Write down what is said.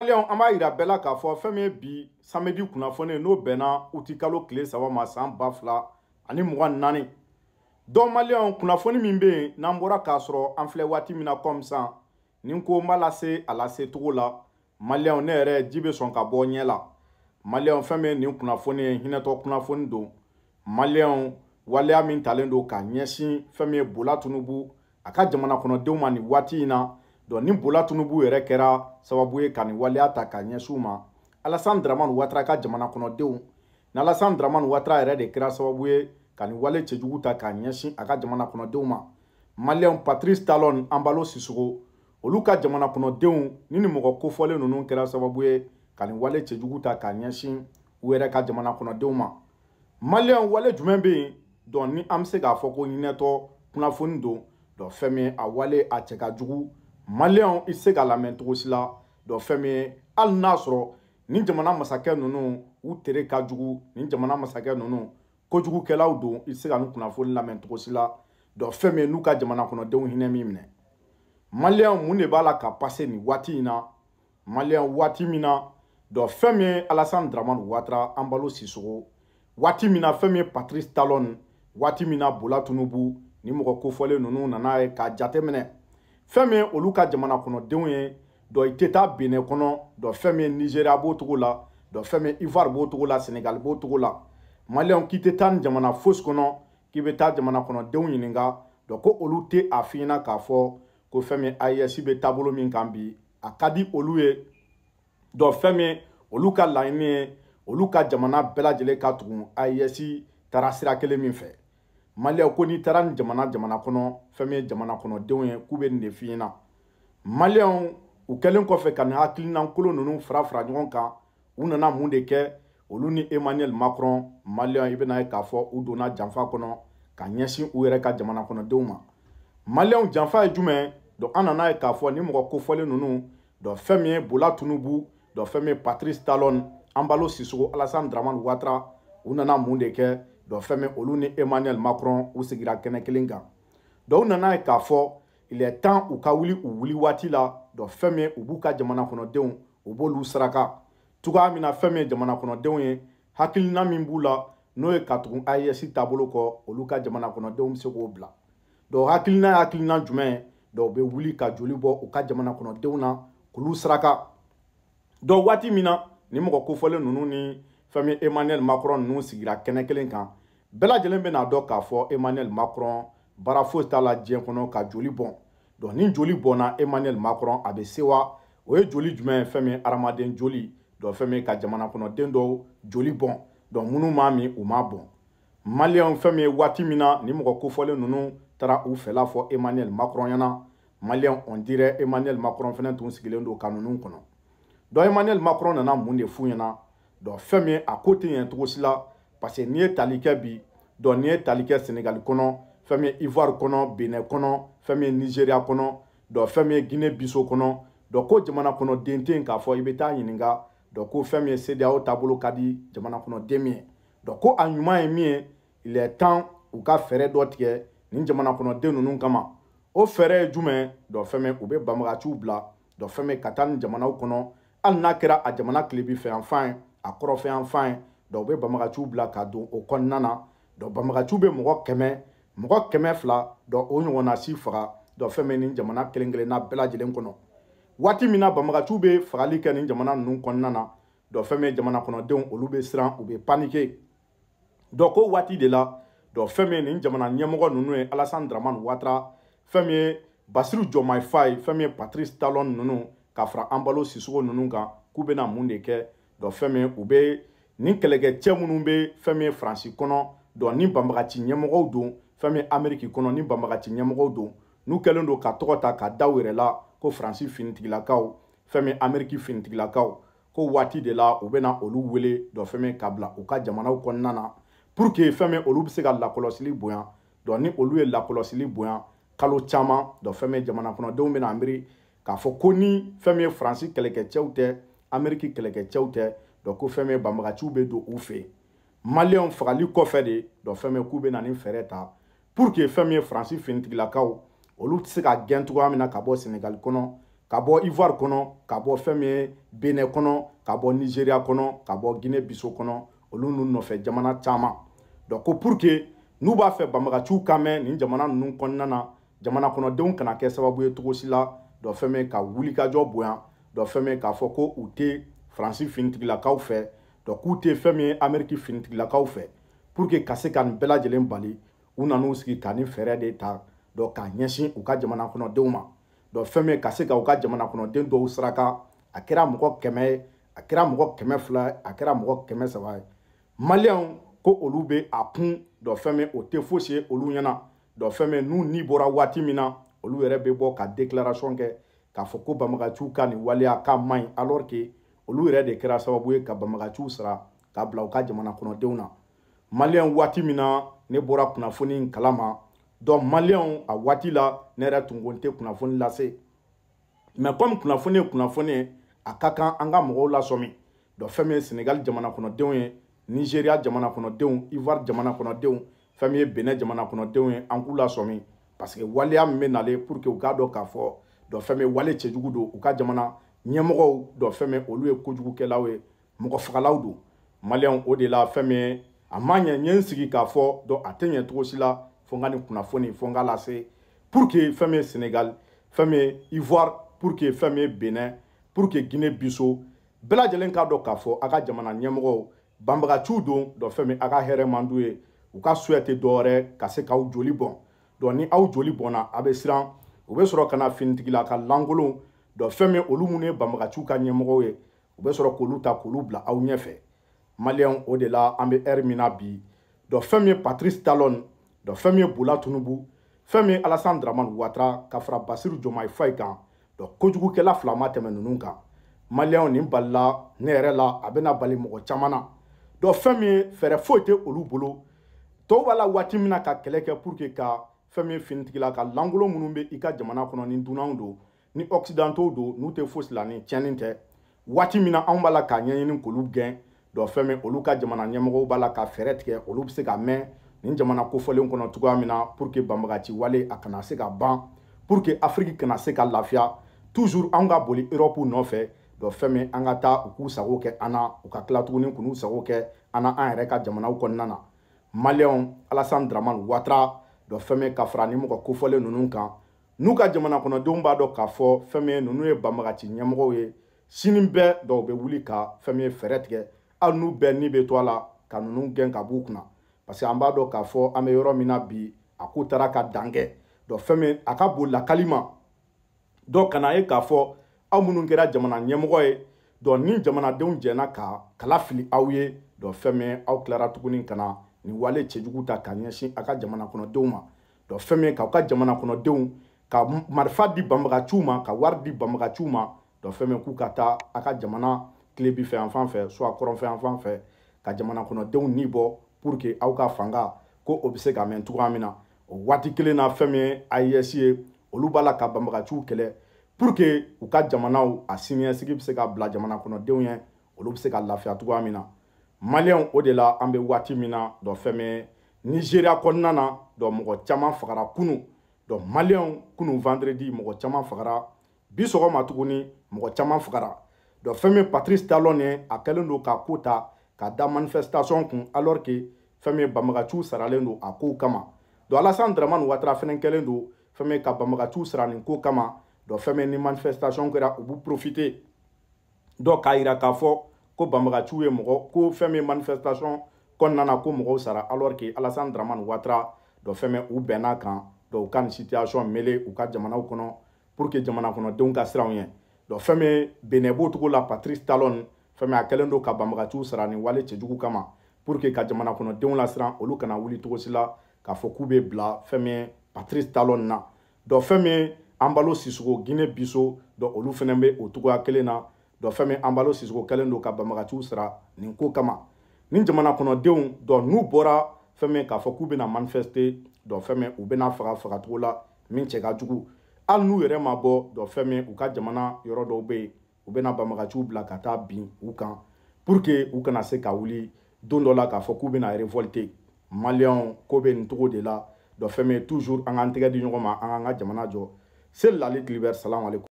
Maliyɛnw an b'a yira bɛɛ la k'a fɔ fɛn min ye bi samedi kunnafoni n'o bɛnna utikalo kalo tile saba ma san ba fila ani mugan ni naani dɔn maliyɛnw kunnafoni min bɛ yen n'an bɔra k'a sɔrɔ an filɛ waati min na kɔmi ni nin ko n b'a lase a lasecogo la maliyɛnw ne yɛrɛ ji bɛ sɔn ka bɔ ɲɛ la maliyɛnw fɛn min ye nin kunnafoni ye hinɛtɔ kunnafoni don maliyɛnw waleya min talen don k'a ɲɛsin fɛn min ye Bola Tinubu a ka jamana kɔnɔdenw ma nin waati in na ni bola tinubu yɛrɛ kɛra sababu ye ka nin waleya ta ka ɲɛsin u ma alasan daramani watara ka jamana kɔnɔdenw ni alasan daramani watara yɛrɛ de kɛra sababu ye ka nin wale cɛjugu ta k'a ɲɛsin a ka jamana kɔnɔdenw ma maliyɛnw patrice talon anbalo sisogo olu ka jamana kɔnɔdenw ni nin mɔgɔ kofɔlen ninnu kɛra sababu ye ka nin wale cɛjugu ta k'a ɲɛsin u yɛrɛ ka jamana kɔnɔdenw ma maliyɛnw wale jumɛn bɛ yen dɔn ni an bɛ se k'a fɔ ko ɲinɛtɔ kunnafoni don dɔn fɛn min a wale a cɛ ka jugu maliyɛnw i tɛ se ka lamɛn cogo si la dɔn fɛn min ye hali n'a sɔrɔ nin jamana masakɛ ninnu u tere ka jugu nin jamana masakɛ ninnu kojugukɛlaw don i tɛ se ka nin kunnafoni lamɛn cogo si la dɔn fɛn min ye n'u ka jamana kɔnɔdenw hinɛ min minɛ maliyɛnw mun de b'a la ka pase nin waati in na maliyɛn waati min na dɔn fɛn min ye alasani daramani watara an balo sisogo waati min na fɛn min ye patirisi talɔni waati min na bola tinubu ni mɔgɔ kofɔlen ninnu nana ye k'a jateminɛ fɛn min ye olu ka jamana kɔnɔdenw ye dɔ i tɛ taa benɛ kɔnɔ dɔ fɛn min ye nizeriya b'o cogo la dɔ fɛn min ye ivoire b'o cogo la senegali b'o cogo la maliyɛnw k'i tɛ taa nin jamana fosi kɔnɔ k'i bɛ taa jamana kɔnɔdenw ɲininka dɔ ko olu tɛ a f'i ɲɛna k'a fɔ ko fɛn min AES bɛ taabolo min kan bi a ka di olu ye dɔ fɛn min olu ka laɲini ye olu ka jamana bɛɛ lajɛlen ka tugun AES taara sira kelen min fɛ maliyɛw ko n'i taara nin jamana jamana kɔnɔ fɛn min ye jamana kɔnɔdenw ye k'u bɛ nin de f'i ɲɛna maliyɛw u kɛlen kɔfɛ ka nin hakilina kolon ninnu fara fara ɲɔgɔn kan u nana mun de kɛ olu ni emmanuel macron maliyɛw i bɛna ye k'a fɔ u donna janfa kɔnɔ ka ɲɛsin u yɛrɛ ka jamana kɔnɔdenw ma maliyɛw janfa ye jumɛn dɔn an nana ye k'a fɔ ni mɔgɔ kofɔlen ninnu dɔn fɛn min ye bola tunubu dɔn fɛn min ye patrice talon an balo sisoko alassane dramane watara u nana mun de kɛ dɔn fɛn min olu ni emmanuel macron u sigira kɛnɛ kelen kan dɔw nana ye k'a fɔ il est temps u ka wuli u wuli waati la dɔn fɛn min u b'u ka jamana kɔnɔdenw u b'olu saraka cogoya min na fɛn min ye jamana kɔnɔdenw ye hakilina min b'u la n'o ye ka tugu AES taabolo kɔ olu ka jamana kɔnɔdenw bɛ se k'o bila dɔn hakilina ye hakilina jumɛn ye dɔw bɛ wuli ka joli bɔ u ka jamana kɔnɔdenw na k'olu saraka dɔn waati min na nin mɔgɔ kofɔlen ninnu ni fɛn min emmanuel macron ninnu sigira kɛnɛ kelen kan bɛɛ lajɛlen bɛna dɔn k'a fɔ emmanuel macron baara foyi t'a la diɲɛ kɔnɔ ka joli bɔn donc ni joli bɔnna emmanuel macron a bɛ sewa o ye joli jumɛn ye fɛn min ye adamaden joli dɔ fɛn min ka jamana kɔnɔden dɔw joli bɔn donc minnu m'a min u m'a bɔn maliyɛnw fɛn min ye waati min na nin mɔgɔ kofɔlen ninnu taara u fɛla fɔ emmanuel macron ɲɛna maliyɛn on dirait emmanuel macron fɛnɛ tun sigilen don ka ninnu kɔnɔ donc emmanuel macron nana mun de f'u ɲɛna dɔn fɛn min a ko tɛ ɲɛ cogo si la parce que n'i ye tali kɛ bi dɔn n'i ye tali kɛ senegali kɔnɔ fɛn min ye ivoire kɔnɔ benin kɔnɔ fɛn min ye nigeria kɔnɔ dɔn fɛn min ye guinee biso kɔnɔ dɔn ko jamana kɔnɔden tɛ yen k'a fɔ i bɛ taa ɲininka dɔn ko fɛn min ye cdao taabolo ka di jamana kɔnɔden min ye dɔn ko a ɲuman ye min ye il est temps u ka fɛɛrɛ dɔ tigɛ nin jamana kɔnɔden ninnu kama o fɛɛrɛ ye jumɛn dɔn fɛn min u bɛ banbagaciw bila dɔn fɛn min ka taa nin jamanaw kɔnɔ hali n'a kɛra a jamana tilebi fɛ yanfan ye a kɔrɔfɛn yanfan ye dɔw bɛ banbagaciw bila ka don o kɔnɔna na dɔn banbagaciw bɛ mɔgɔ kɛmɛ mɔgɔ kɛmɛ fila dɔn o ɲɔgɔnna si faga dɔn fɛn min nin jamana kelen kelenna bɛɛ lajɛlen kɔnɔ waati min na banbagaciw bɛ fagali kɛ nin jamana ninnu kɔnɔna na dɔn fɛn min ye jamana kɔnɔdenw olu bɛ siran u bɛ panike dɔn ko waati de la dɔn fɛn min ye nin jamana ɲɛmɔgɔ ninnu ye alasan daramani watara fɛn min ye basiru jɔmayifa ye fɛn min ye patirisi talɔn ninnu ka fara an balo sisogo ninnu kan k'u bɛna mun de kɛ dɔn fɛn min u bɛ nin kɛlɛkɛcɛ minnu bɛ fɛn min ye faransi kɔnɔ dɔn ni banbagaci ɲɛmɔgɔw don fɛn min ye ameriki kɔnɔ ni banbagaci ɲɛmɔgɔw don n'u kɛlen don ka tɔgɔ ta ka da u yɛrɛ la ko faransi finitigilakaw fɛn min ye ameriki finitigilakaw ko waati de la u bɛna olu wele dɔn fɛn min ka bila u ka jamanaw kɔnɔna na pour que fɛn min olu bɛ se ka lakɔlɔsili bonya dɔn ni olu ye lakɔlɔsili bonya kalo caman dɔn fɛn min jamana kɔnɔdenw bɛna miiri k'a fɔ ko ni fɛn min ye faransi kɛlɛkɛcɛw tɛ amɛriki kɛlɛkɛcɛw tɛ dɔ ko fɛn min banbagaciw bɛ don u fɛ yen maliyɛnw fagali kɔfɛ de dɔ fɛn min k'u bɛ na ni fɛɛrɛ ta pour que fɛn min ye faransi finitigilakaw olu tɛ se ka gɛn cogoya min na ka bɔ senegali kɔnɔ ka bɔ ivoire kɔnɔ ka bɔ fɛn min ye benɛ kɔnɔ ka bɔ nizeriya kɔnɔ ka bɔ guinee biso kɔnɔ olu n'u nɔfɛ jamana caman dɔ ko pour que n'u b'a fɛ banbagaciw ka mɛn nin jamana ninnu kɔnɔna na jamana kɔnɔdenw kana kɛ sababu ye cogo si la dɔ fɛn min ka wulikajɔ bonya do fèmè ka fòkò ou te Fransi finitik la ka ou fè, do koute fèmè Ameriki finitik la ka ou fè, pouke kase kan bela jelen bali, ou nanous ki kan ferè de tar, do kan nyeshin ou ka djemana kono de ouman, do fèmè kase ka ou ka djemana kono den do ou sra ka, akera mwok keme, akera mwok keme fla, akera mwok keme sewa. Malè an, kò ou loube apon, do fèmè ou te fòsye ou lou yana, do fèmè nou ni bora ou atimina, ou lou e rebè bo ka deklarasyon gen, k'a fɔ ko banbagaciw ka nin waleya k'a man ɲi alors que olu yɛrɛ de kɛra sababu ye ka banbagaciw sara k'a bila u ka jamana kɔnɔdenw na maliyɛn waati min na ne bɔra kunnafoni in kalama donc maliyɛnw a waati la ne yɛrɛ tun ko n tɛ kunnafoni lase mais comme kunnafoni ye kunnafoni ye a ka kan an ka mɔgɔw lasɔmi donc fɛn min ye sénégal jamana kɔnɔdenw ye nigeria jamana kɔnɔdenw ivoire jamana kɔnɔdenw fɛn min ye benin jamana kɔnɔdenw ye an k'u lasɔmi parce que waleya min bɛ nalen pour que u k'a dɔn k'a fɔ dɔ fɛn min wale cɛjugu don u ka jamana ɲɛmɔgɔw dɔ fɛn min olu ye kojugukɛlaw ye mɔgɔ fagalaw don maliyɛnw o de la fɛn min a ma ɲɛ n ye n sigi k'a fɔ dɔn a tɛ ɲɛ cogo si la fo n ka nin kunnafoni fo n ka lase pour que fɛn min ye senegal fɛn min ye ivoire pour que fɛn min ye benin pour que guinée biso bɛɛ lajɛlen k'a dɔn k'a fɔ a ka jamana ɲɛmɔgɔw banbagaciw don dɔ fɛn min a ka hɛrɛ man d'u ye u ka suya tɛ dɔwɛrɛ ka se k'aw joli bɔn dɔn ni aw joli bɔnna a bɛ siran u bɛ sɔrɔ ka na finitigila ka lankolon dɔ fɛn min olu minnu ye banbagaciw ka ɲɛmɔgɔw ye u bɛ sɔrɔ k'olu ta k'olu bila aw ɲɛfɛ maliyɛn o de la an bɛ ɛri min na bi dɔ fɛn min ye patirisi talon dɔ fɛn min ye bola tunubu fɛn min ye alasan daramani watara ka fara basiru jɔmayi fayi kan dɔ kojugukɛla fila ma tɛmɛ ninnu kan maliyɛnw nin balila ne yɛrɛ la a bɛna bali mɔgɔ caman na dɔ fɛn min ye fɛɛrɛ foyi tɛ olu bolo tɔw b'a la waati min na ka kɛlɛ kɛ puruke ka fɛn min ye finitigila ka lankolon minnu bɛ i ka jamana kɔnɔ ni dunanw don ni ɔkisidantow don n'u tɛ fosi la ni tiɲɛni tɛ waati min na anw b'a la k'a ɲɛɲini k'olu gɛn dɔn fɛn min olu ka jamana ɲɛmɔgɔw b'a la ka fɛɛrɛ tigɛ olu bɛ se ka mɛn nin jamana kofɔlen kɔnɔ cogoya min na pour que banbagaci wale a kana se ka ban pour que afiriki kana se ka lafiya toujours anw ka boli erɔpu nɔfɛ dɔn fɛn min an ka taa u k'u sago kɛ an na u ka tila tuguni k'u n'u sago kɛ an na an yɛrɛ ka jamanaw kɔnɔna na maliyɛnw alasan dramani watara dɔn fɛn min ka fara ni mɔgɔ kofɔlen ninnu kan n'u ka jamana kɔnɔdenw b'a dɔn k'a fɔ fɛn min ye ninnu ye banbagaci ɲɛmɔgɔw ye sini bɛɛ dɔw bɛ wuli ka fɛn min ye fɛɛrɛ tigɛ hali n'u bɛɛ ni bɛ to a la ka ninnu gɛn ka b'u kunna parce que an b'a dɔn k'a fɔ an bɛ yɔrɔ min na bi a ko taara ka dan kɛ dɔn fɛn min a ka bon lakali ma dɔn kana ye k'a fɔ aw minnu kɛra jamana ɲɛmɔgɔ ye dɔn ni jamanadenw jɛnna ka kala fili aw ye dɔn fɛn min aw tilara tuguni ka na nin wale cɛjugu ta k'a ɲɛsin a ka jamana kɔnɔdenw ma dɔn fɛn min ye k'aw ka jamana kɔnɔdenw ka marifa di banbagaciw ma ka wari di banbagaciw ma dɔn fɛn min k'u ka taa a ka jamana tilebi fɛ yan fan fɛ suwa kɔrɔnfɛ yan fan fɛ ka jamana kɔnɔdenw ni bɔ pour que aw ka fanga ko o bɛ se ka mɛn cogoya min na o waati kelen na fɛn min ye AES ye olu b'a la ka banbagaciw kɛlɛ pour que u ka jamanaw a siniɲɛsigi bɛ se ka bila jamana kɔnɔdenw ye olu bɛ se ka lafiya cogoya min na maliyɛnw o de la an bɛ waati min na dɔ fɛn min nizeriya kɔnɔna na dɔ mɔgɔ caman fagara kunu dɔ maliyɛnw kunu vendredi mɔgɔ caman fagara bi sɔgɔma tuguni mɔgɔ caman fagara dɔ fɛn min patrice talon ye a kɛlen don k'a ko ta k'a da manifestation kun alors que fɛn min banbagaciw saralen don a kow kama dɔ alasan dramani watara fɛnɛ kɛlen don fɛn min ka banbagaciw sara nin ko kama dɔ fɛn min ni manifestation kɛra u b'u profite dɔ k'a yira k'a fɔ ko banbagaciw ye mɔgɔ ko fɛn min manifestation kɔnɔna na ko mɔgɔw sara alors que alassane dramane watara dɔ fɛn bɛ u bɛnna kan dɔn u ka nin situation mele u ka jamanaw kɔnɔ pour que jamana kɔnɔdenw ka siranw ye dɔn fɛn min benɛ b'o cogo la patrice talon fɛn min a kɛlen don ka banbagaciw sara nin wale cɛjugu kama pour que ka jamana kɔnɔdenw lasiran olu kana wuli cogo si la k'a fɔ k'u bɛ bila fɛn min ye patrice talon na dɔn fɛn min an balo sisuko guinée biso dɔn olu fɛnɛ bɛ o cogoya kelen na dɔ fɛn min anbalo sisoko kɛlen don ka banbagaciw sira nin ko kama nin jamana kɔnɔdenw dɔ n'u bɔra fɛn min k'a fɔ k'u bɛna manifeste dɔ fɛn min u bɛna faga fagacogo la min cɛ ka jugu hali n'u yɛrɛ ma bɔ dɔ fɛn min u ka jamana yɔrɔ dɔw bɛ yen u bɛna banbagaciw bila ka taa bin u kan pour que u kana se ka wuli don dɔ la k'a fɔ k'u bɛna révolter maliyɛnw ko bɛ nin cogo de la dɔ fɛn min toujours an k'an tɛgɛ di ɲɔgɔn ma an k'an ka jamana jɔ c'est l'Ali Kilibɛri salamu aleykum